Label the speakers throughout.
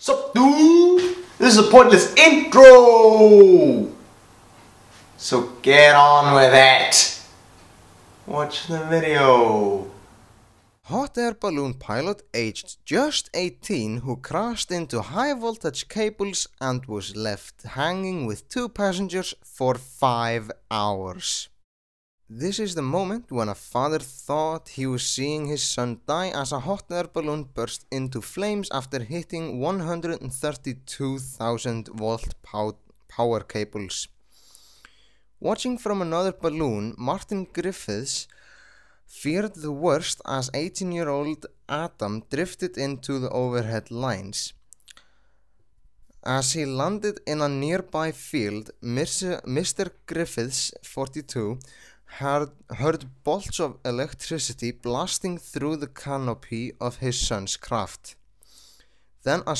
Speaker 1: Sup dude? This is a pointless intro! So get on with it! Watch the video! Hot air balloon pilot aged just 18 who crashed into high voltage cables and was left hanging with two passengers for 5 hours. This is the moment when a father thought he was seeing his son die as a hot air balloon burst into flames after hitting 132,000 volt power cables. Watching from another balloon, Martin Griffiths feared the worst as 18-year-old Adam drifted into the overhead lines. As he landed in a nearby field, Mr. Griffiths, 42, heard, heard bolts of electricity blasting through the canopy of his son's craft. Then a,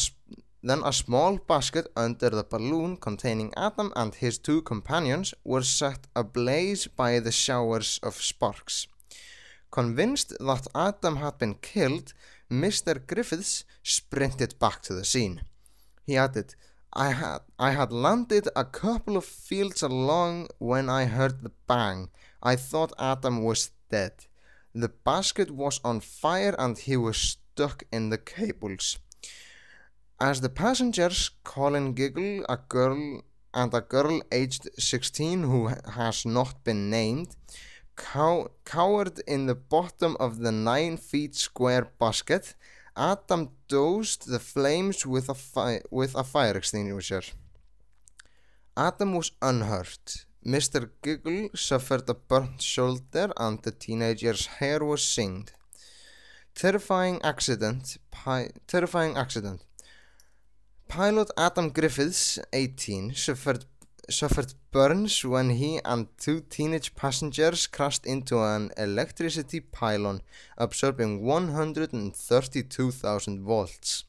Speaker 1: then a small basket under the balloon containing Adam and his two companions were set ablaze by the showers of sparks. Convinced that Adam had been killed, Mr. Griffiths sprinted back to the scene. He added, I had, I had landed a couple of fields along when I heard the bang, I thought Adam was dead. The basket was on fire and he was stuck in the cables. As the passengers, Colin Giggle, a girl and a girl aged 16 who has not been named, cow cowered in the bottom of the 9 feet square basket, Adam dosed the flames with a, with a fire extinguisher. Adam was unhurt. Mr. Giggle suffered a burnt shoulder and the teenager's hair was singed. Terrifying accident. Pi terrifying accident. Pilot Adam Griffiths, 18, suffered suffered burns when he and two teenage passengers crashed into an electricity pylon, absorbing 132,000 volts.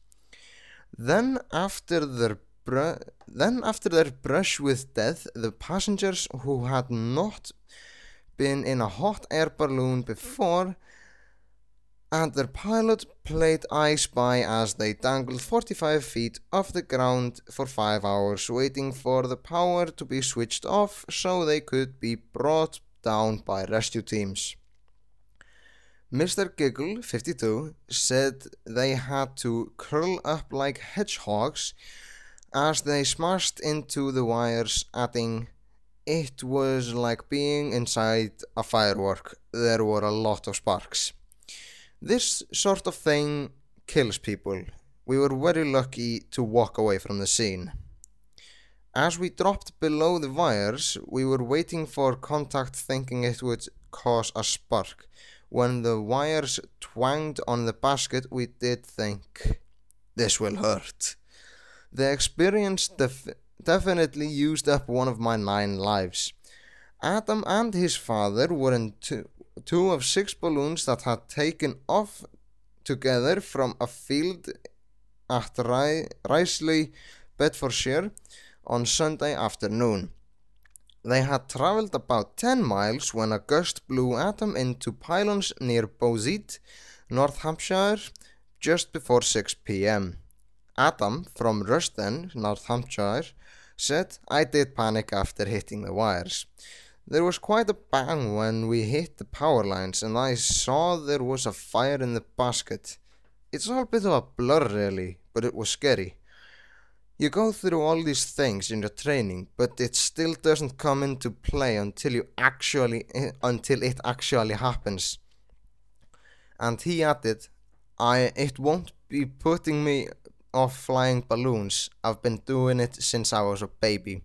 Speaker 1: Then, after their then after their brush with death, the passengers who had not been in a hot air balloon before and their pilot played I Spy as they dangled 45 feet off the ground for 5 hours waiting for the power to be switched off so they could be brought down by rescue teams. Mr. Giggle, 52, said they had to curl up like hedgehogs as they smashed into the wires, adding, It was like being inside a firework. There were a lot of sparks. This sort of thing kills people. We were very lucky to walk away from the scene. As we dropped below the wires, we were waiting for contact thinking it would cause a spark. When the wires twanged on the basket, we did think, this will hurt. The experience def definitely used up one of my nine lives. Adam and his father were in two, two of six balloons that had taken off together from a field at Risley, Bedfordshire on Sunday afternoon. They had travelled about 10 miles when a gust blew Adam into pylons near Bozit, North Hampshire, just before 6 pm. Adam from Rushden, Northamptonshire, said, I did panic after hitting the wires. There was quite a bang when we hit the power lines and I saw there was a fire in the basket. It's all a bit of a blur really, but it was scary. You go through all these things in your training, but it still doesn't come into play until you actually until it actually happens. And he added, I it won't be putting me of flying balloons. I've been doing it since I was a baby.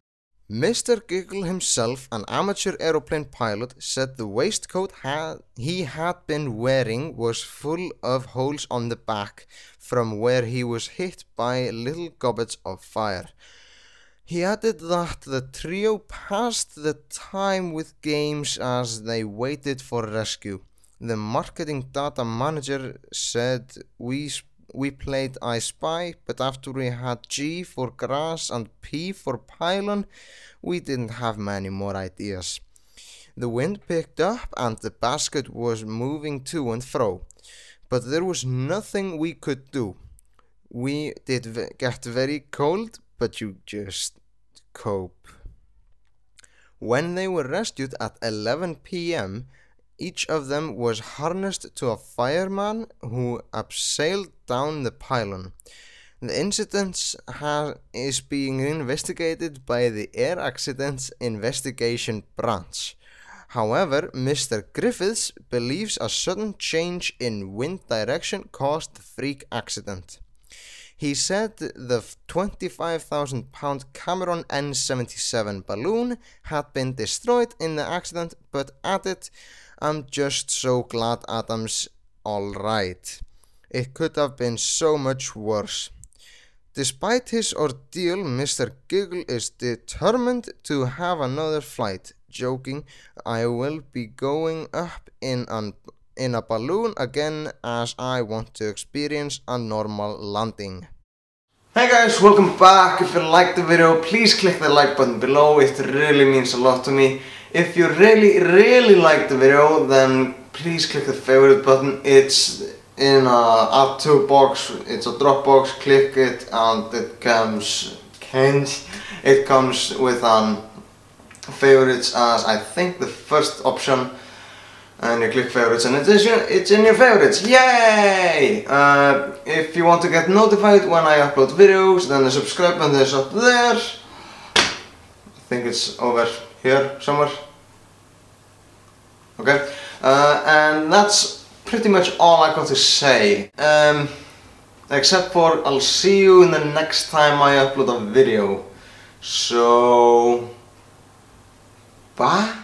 Speaker 1: Mr. Giggle himself, an amateur aeroplane pilot, said the waistcoat ha he had been wearing was full of holes on the back from where he was hit by little gobbets of fire. He added that the trio passed the time with games as they waited for rescue. The marketing data manager said we we played I Spy, but after we had G for grass and P for pylon, we didn't have many more ideas. The wind picked up and the basket was moving to and fro, but there was nothing we could do. We did get very cold, but you just cope. When they were rescued at 11 pm, each of them was harnessed to a fireman who abseiled down the pylon. The incident is being investigated by the Air Accidents Investigation Branch. However, Mr. Griffiths believes a sudden change in wind direction caused the freak accident. He said the 25,000 pound Cameron N77 balloon had been destroyed in the accident, but added I'm just so glad Adam's alright. It could have been so much worse. Despite his ordeal, Mr. Giggle is determined to have another flight. Joking, I will be going up in an in a balloon again as I want to experience a normal landing. Hey guys, welcome back. If you liked the video, please click the like button below. It really means a lot to me. If you really, really like the video, then please click the favorite button. It's in a add to box, it's a Dropbox, click it and it comes, it comes with an um, favorites as I think the first option and you click favorites and it's, your, it's in your favorites, yay! Uh, if you want to get notified when I upload videos then the subscribe button is up there I think it's over here somewhere. Okay, uh, and that's pretty much all I got to say. Um, except for I'll see you in the next time I upload a video. So, bye.